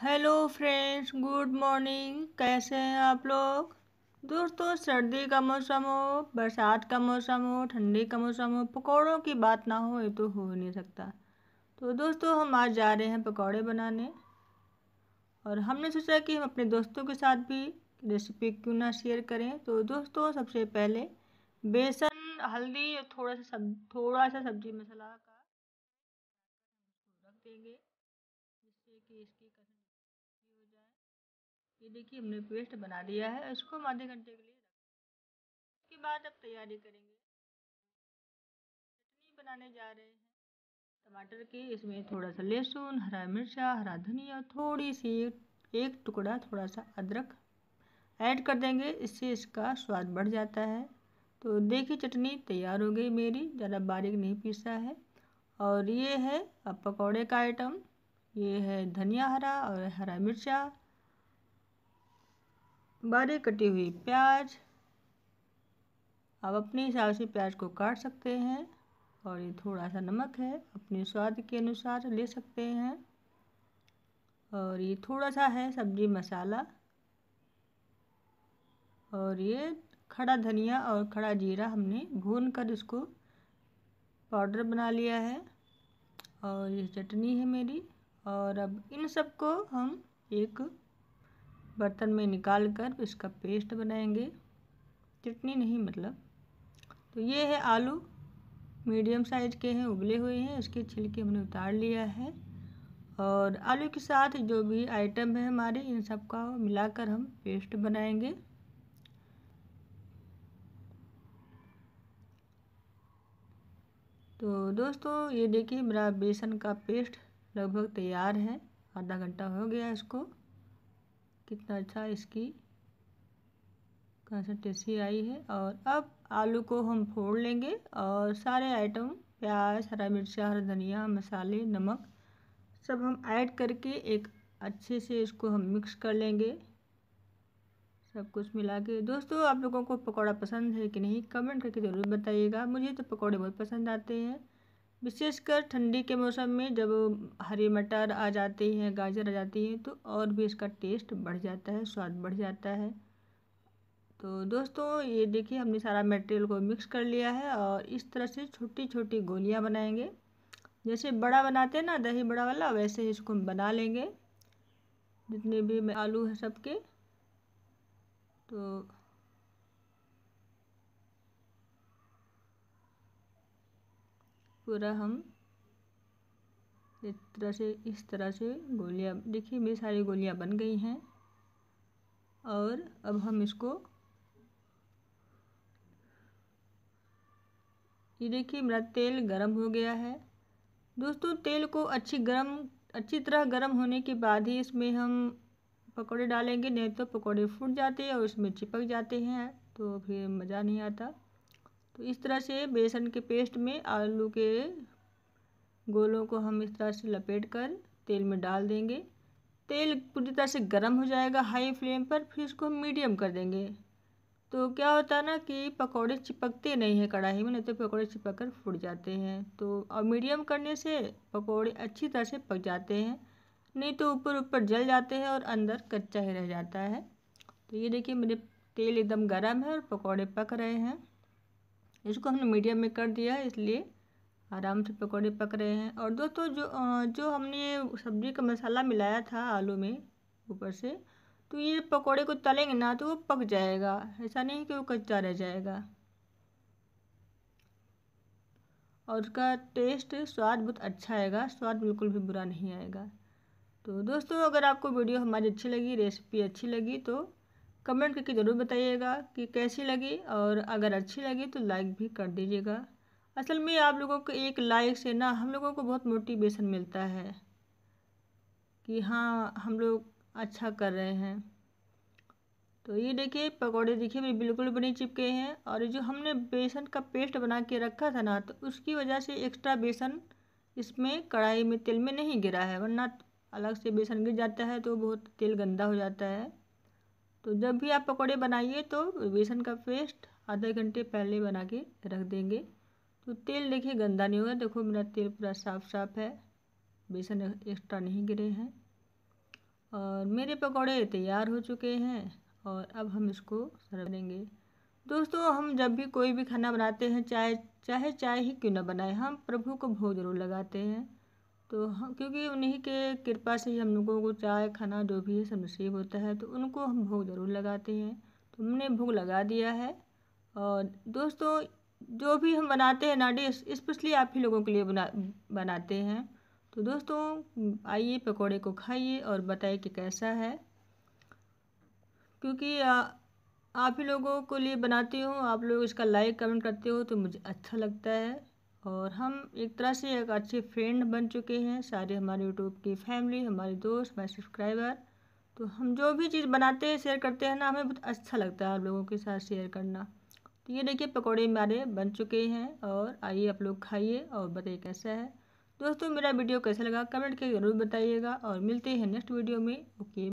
hello friends good morning कैसे हैं आप लोग दोस्तों सर्दी का मौसम हो बरसात का मौसम हो ठंडी का मौसम हो पकौड़ों की बात ना हो ये तो हो ही नहीं सकता तो दोस्तों हम आज जा रहे हैं पकौड़े बनाने और हमने सोचा कि हम अपने दोस्तों के साथ भी रेसिपी क्यों ना शेयर करें तो दोस्तों सबसे पहले बेसन हल्दी और थोड़ा सा सब थोड़ा सा सब्जी मसाला का रख देंगे ये देखिए हमने पेस्ट बना लिया है इसको हम आधे घंटे के लिए उसके बाद अब तैयारी करेंगे चटनी बनाने जा रहे हैं टमाटर की इसमें थोड़ा सा लहसुन हरा मिर्चा हरा धनिया थोड़ी सी एक टुकड़ा थोड़ा सा अदरक ऐड कर देंगे इससे इसका स्वाद बढ़ जाता है तो देखिए चटनी तैयार हो गई मेरी ज़्यादा बारीक नहीं पीसा है और ये है अब पकौड़े का आइटम ये है धनिया हरा और हरा मिर्चा बारीक कटी हुई प्याज आप अपने हिसाब से प्याज को काट सकते हैं और ये थोड़ा सा नमक है अपने स्वाद के अनुसार ले सकते हैं और ये थोड़ा सा है सब्जी मसाला और ये खड़ा धनिया और खड़ा जीरा हमने भून कर इसको पाउडर बना लिया है और ये चटनी है मेरी और अब इन सबको हम एक बर्तन में निकाल कर इसका पेस्ट बनाएंगे चटनी नहीं मतलब तो ये है आलू मीडियम साइज़ के हैं उबले हुए हैं उसके छिलके हमने उतार लिया है और आलू के साथ जो भी आइटम है हमारे इन सब का मिलाकर हम पेस्ट बनाएंगे तो दोस्तों ये देखिए मेरा बेसन का पेस्ट लगभग तैयार है आधा घंटा हो गया इसको कितना अच्छा इसकी कंसिस्टेंसी आई है और अब आलू को हम फोड़ लेंगे और सारे आइटम प्याज हरा मिर्चा हरा धनिया मसाले नमक सब हम ऐड करके एक अच्छे से इसको हम मिक्स कर लेंगे सब कुछ मिला के दोस्तों आप लोगों को पकौड़ा पसंद है कि नहीं कमेंट करके ज़रूर बताइएगा मुझे तो पकौड़े बहुत पसंद आते हैं विशेषकर ठंडी के मौसम में जब हरी मटर आ जाती है गाजर आ जाती है तो और भी इसका टेस्ट बढ़ जाता है स्वाद बढ़ जाता है तो दोस्तों ये देखिए हमने सारा मटेरियल को मिक्स कर लिया है और इस तरह से छोटी छोटी गोलियां बनाएंगे जैसे बड़ा बनाते हैं ना दही बड़ा वाला वैसे ही इसको हम बना लेंगे जितने भी आलू हैं सबके तो पूरा हम इस तरह से इस तरह से गोलियाँ देखिए मेरी सारी गोलियाँ बन गई हैं और अब हम इसको ये देखिए मेरा तेल गरम हो गया है दोस्तों तेल को अच्छी गरम अच्छी तरह गरम होने के बाद ही इसमें हम पकौड़े डालेंगे नहीं तो पकौड़े फूट जाते हैं और उसमें चिपक जाते हैं तो फिर मज़ा नहीं आता तो इस तरह से बेसन के पेस्ट में आलू के गोलों को हम इस तरह से लपेट कर तेल में डाल देंगे तेल पूरी तरह से गर्म हो जाएगा हाई फ्लेम पर फिर इसको हम मीडियम कर देंगे तो क्या होता है ना कि पकौड़े चिपकते नहीं हैं कढ़ाई में नहीं तो पकौड़े चिपक कर फूट जाते हैं तो और मीडियम करने से पकौड़े अच्छी तरह से पक जाते हैं नहीं तो ऊपर ऊपर जल जाते हैं और अंदर कच्चा ही रह जाता है तो ये देखिए मेरे तेल एकदम गर्म है और पकौड़े पक रहे हैं इसको हमने मीडियम में कर दिया है इसलिए आराम से पकौड़े पक रहे हैं और दोस्तों जो जो हमने सब्जी का मसाला मिलाया था आलू में ऊपर से तो ये पकौड़े को तलेंगे ना तो वो पक जाएगा ऐसा नहीं कि वो कच्चा रह जाएगा और उसका टेस्ट स्वाद बहुत अच्छा आएगा स्वाद बिल्कुल भी बुरा नहीं आएगा तो दोस्तों अगर आपको वीडियो हमारी अच्छी लगी रेसिपी अच्छी लगी तो कमेंट करके ज़रूर बताइएगा कि कैसी लगी और अगर अच्छी लगी तो लाइक भी कर दीजिएगा असल में आप लोगों को एक लाइक से ना हम लोगों को बहुत मोटिवेशन मिलता है कि हाँ हम लोग अच्छा कर रहे हैं तो ये देखिए पकौड़े देखिए मेरे बिल्कुल भी नहीं चिपके हैं और जो हमने बेसन का पेस्ट बना के रखा था ना तो उसकी वजह से एक्स्ट्रा बेसन इसमें कढ़ाई में तेल में नहीं गिरा है वरना अलग से बेसन गिर जाता है तो बहुत तेल गंदा हो जाता है तो जब भी आप पकौड़े बनाइए तो बेसन का पेस्ट आधे घंटे पहले बना के रख देंगे तो तेल देखिए गंदा नहीं होगा देखो मेरा तेल पूरा साफ साफ है बेसन एक्स्ट्रा नहीं गिरे हैं और मेरे पकौड़े तैयार हो चुके हैं और अब हम इसको सर्व करेंगे दोस्तों हम जब भी कोई भी खाना बनाते हैं चाहे चाहे चाय ही क्यों ना बनाए हम प्रभु को भोग जरूर लगाते हैं तो हम क्योंकि उन्हीं के कृपा से ही हम लोगों को चाय खाना जो भी है सब नसीब होता है तो उनको हम भोग ज़रूर लगाते हैं तो हमने भोग लगा दिया है और दोस्तों जो भी हम बनाते हैं ना डिश आप ही लोगों के लिए बना बनाते हैं तो दोस्तों आइए पकोड़े को खाइए और बताइए कि कैसा है क्योंकि आ, आप ही लोगों को लिए बनाती हूँ आप लोग इसका लाइक कमेंट करते हो तो मुझे अच्छा लगता है और हम एक तरह से एक अच्छे फ्रेंड बन चुके हैं सारे हमारे यूट्यूब की फैमिली हमारे दोस्त हमारे सब्सक्राइबर तो हम जो भी चीज़ बनाते हैं शेयर करते हैं ना हमें बहुत अच्छा लगता है आप लोगों के साथ शेयर करना तो ये देखिए पकौड़े हमारे बन चुके हैं और आइए आप लोग खाइए और बताइए कैसा है दोस्तों मेरा वीडियो कैसा लगा कमेंट के ज़रूर बताइएगा और मिलते हैं नेक्स्ट वीडियो में ओके